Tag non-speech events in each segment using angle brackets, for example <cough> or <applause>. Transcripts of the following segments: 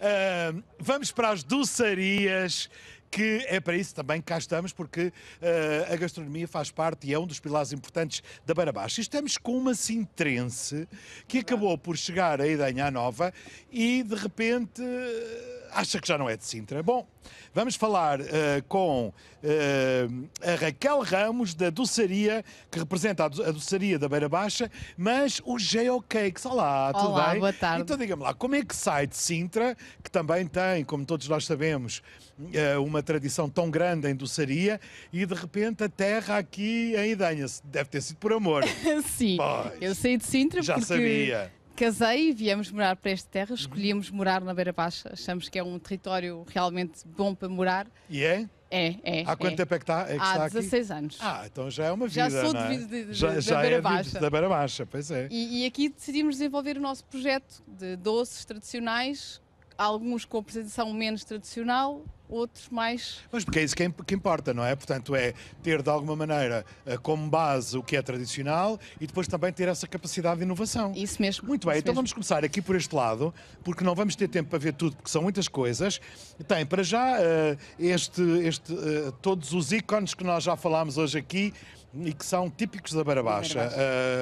Uh, vamos para as doçarias que é para isso também que cá estamos, porque uh, a gastronomia faz parte e é um dos pilares importantes da baixa Estamos com uma sintrense que acabou por chegar a Idanha Nova e de repente acha que já não é de Sintra. Bom, vamos falar uh, com uh, a Raquel Ramos, da doçaria, que representa a, doçaria da Beira Baixa, mas o Geocakes. Olá, Olá tudo bem? Olá, boa tarde. Então diga-me lá, como é que sai de Sintra, que também tem, como todos nós sabemos, uh, uma tradição tão grande em doçaria, e de repente a terra aqui em Idanha? Deve ter sido por amor. <laughs> Sim, pois. eu saí de Sintra já porque... Já sabia casei, e viemos morar para esta terra, escolhemos morar na Beira Baixa. Achamos que é um território realmente bom para morar. E é? É, é. Há quanto é. tempo é que está? É que Há está 16 anos. Ah, então já é uma vida. Já sou de, de, é? de, de já, já Beira é Baixa. Da Beira Baixa, pois é. E, e, aqui decidimos desenvolver o nosso projeto de doces tradicionais, alguns com apresentação menos tradicional, outros mais. Mas porque é isso que, que importa, não é? Portanto, é ter de alguma maneira eh, como base o que é tradicional e depois também ter essa capacidade de inovação. Isso mesmo. Muito bem, então mesmo. vamos começar aqui por este lado, porque não vamos ter tempo para ver tudo, porque são muitas coisas. Tem para já eh, este, este, eh, todos os ícones que nós já falámos hoje aqui e que são típicos da Beira Baixa.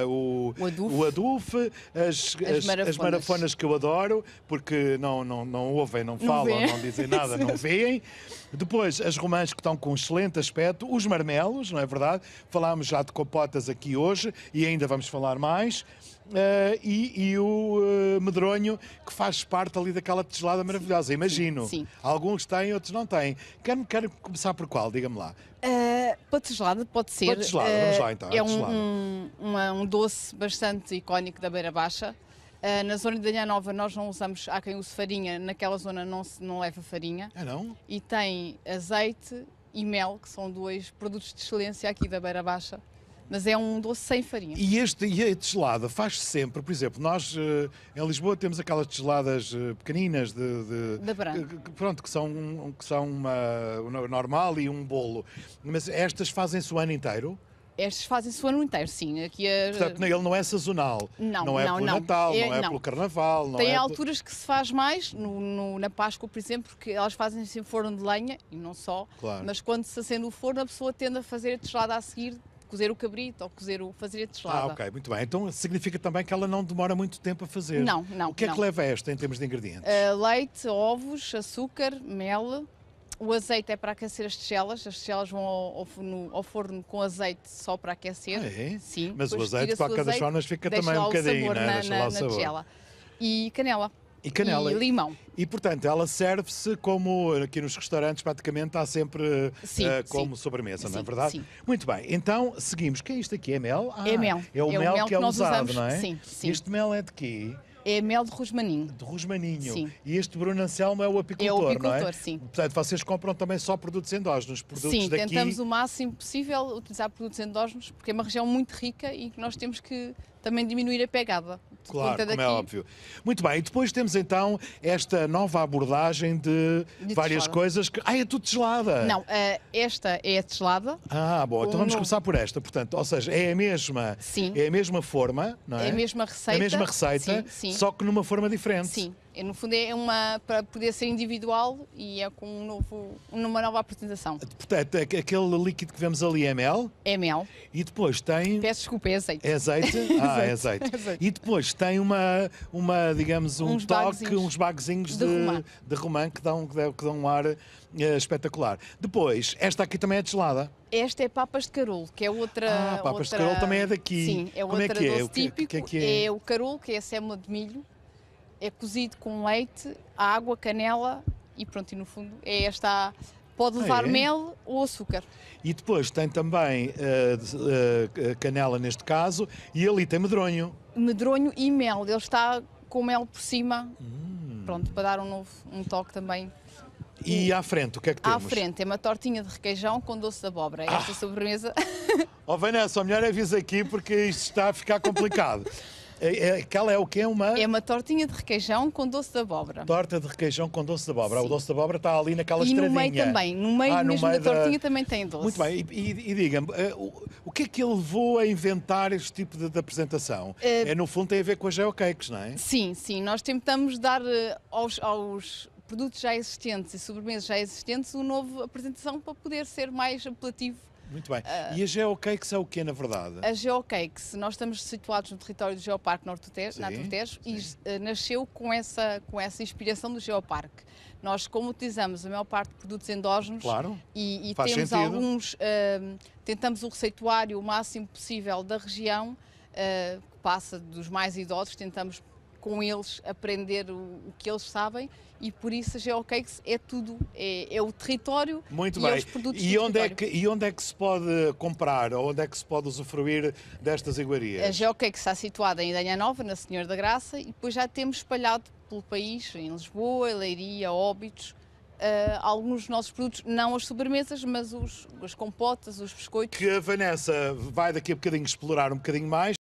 Uh, o, o adufe, o adufe as, as, marafonas. as, marafonas. que eu adoro, porque não, não, não ouvem, não, falam, não dizem nada, não <laughs> veem. Depois, as romãs que estão com excelente aspecto, os marmelos, não é verdade? Falámos já de copotas aqui hoje e ainda vamos falar mais. Uh, e, e, o uh, medronho que faz parte ali daquela tegelada maravilhosa, imagino. Sim, sim. Alguns têm, outros não têm. Quero, quero começar por qual, diga-me lá. Uh, pela pode ser lá, vamos lá então. É um, uma, um, doce bastante icónico da Beira Baixa. Uh, na zona de Danha Nova nós não usamos, há quem use farinha, naquela zona não, se, não leva farinha. É não? E tem azeite e mel, que são dois produtos de excelência aqui da Beira Baixa. Mas é um doce sem farinha. E este, e a gelada faz-se sempre, por exemplo, nós eh, em Lisboa temos aquelas geladas eh, pequeninas de, de da Que, pronto, que são, que são uma, normal e um bolo. Mas estas fazem-se o ano inteiro? Estes fazem-se o ano inteiro, sim. Aqui a... Portanto, ele não é sazonal. Não, não é não, pelo não. Natal, é, não é, pelo Carnaval. Não Tem é alturas que se faz mais, no, no, na Páscoa, por exemplo, porque elas fazem se em assim forno de lenha, e não só, claro. mas quando se acende o forno, a pessoa tende a fazer a teslada a seguir cozer o cabrito ou cozer o, fazer a teslada. Ah, ok, muito bem. Então significa também que ela não demora muito tempo a fazer. Não, não. O que é que leva a esta em termos de ingredientes? Uh, leite, ovos, açúcar, mel, o azeite é para aquecer as tigelas, as tigelas vão ao, forno, ao forno com azeite só para aquecer. Ah, é? Sim. Mas o azeite para cada formas fica também um bocadinho, né? na, na, na tigela. E canela. E canela. E limão. E, portanto, ela serve-se como aqui nos restaurantes, praticamente há sempre sim, uh, como sim. sobremesa, sim, não é verdade? Sim. Muito bem, então seguimos. O que é isto aqui? É mel? Ah, é mel. É o, é mel, o mel, que, que é usado, usamos. não é? Sim, sim. Este mel é de quê? É mel de rosmaninho. De rosmaninho. Sim. E este Bruno Anselmo é o apicultor, é o apicultor não é? sim. Portanto, vocês compram também só produtos endógenos, produtos sim, daqui... Sim, tentamos o máximo possível utilizar produtos endógenos, porque é uma região muito rica e que nós temos que também diminuir a pegada. Claro, como é daqui. é óbvio. Muito bem, e depois temos então esta nova abordagem de, várias deslada. coisas que. Ah, é tudo deslada! Não, uh, esta é a deslada. Ah, bom, então vamos começar por esta, portanto, ou seja, é a mesma. Sim. É a mesma forma, não é? É? é a mesma receita. É a mesma receita, sim, sim. só que numa forma diferente. Sim. É no fundo é uma para poder ser individual e é com um novo, uma nova apresentação. Portanto, é aquele líquido que vemos ali é mel. É mel. E depois tem. Peço desculpa, é azeite. É azeite? <laughs> ah, é <laughs> azeite. E depois tem uma, uma digamos, um uns toque, uns bagozinhos de, romã. de romã que dão, que dão um ar uh, espetacular. Depois, esta aqui também é gelada. Esta é Papas de Carolo, que é outra. Ah, Papas outra... de Carolo também é daqui. Sim, é Como é outra é que é? doce Que, que é, é que é? é o Carolo, que é a de milho é cozido com leite, água, canela e pronto, e no fundo é esta. Pode ah, levar ah, é? mel ou açúcar. E depois tem também uh, uh, canela neste caso e ali tem medronho. Medronho e mel. Ele está com mel por cima. Hum. Pronto, para dar um novo um toque também e, e à frente, o que é que temos? À frente é uma tortinha de requeijão com doce de abóbora. É ah. Esta sobremesa. Ó oh, Vanessa, o melhor aviso é aqui porque isto está a ficar complicado. <laughs> É, é, aquela é o quê? Uma... É uma tortinha de requeijão com doce de abóbora. Torta de requeijão com doce de abóbora. Sim. O doce de abóbora está ali naquela e estradinha. E no meio também. No meio ah, mesmo meio da tortinha também tem doce. Muito bem. E, e, e diga-me, uh, o, que é que ele levou a inventar este tipo de, de apresentação? Uh, é, no fundo tem a ver com as geocakes, não é? Sim, sim. Nós tentamos dar uh, aos, aos produtos já existentes e sobremesas já existentes uma nova apresentação para poder ser mais apelativo muito bem. Uh, e a Geocakes é o quê, na verdade? A Geocakes, nós estamos situados no território do Geoparque Norte sim, na e uh, nasceu com essa, com essa inspiração do Geoparque. Nós, como utilizamos a maior parte de produtos endógenos claro, e, e temos sentido. alguns, uh, tentamos o receituário o máximo possível da região, eh, que passa dos mais idosos, tentamos com eles, aprender o, o, que eles sabem e por isso a Geocakes é tudo, é, é o território Muito e bem. É os produtos e onde é território. É que, e onde é que se pode comprar, ou onde é que se pode usufruir destas iguarias? A Geocakes está situada em Idanha Nova, na Senhora da Graça, e depois já temos espalhado pelo país, em Lisboa, Leiria, Óbidos, Uh, alguns dos nossos produtos, não as sobremesas, mas os, as compotas, os biscoitos. Que a Vanessa vai daqui a bocadinho explorar um bocadinho mais.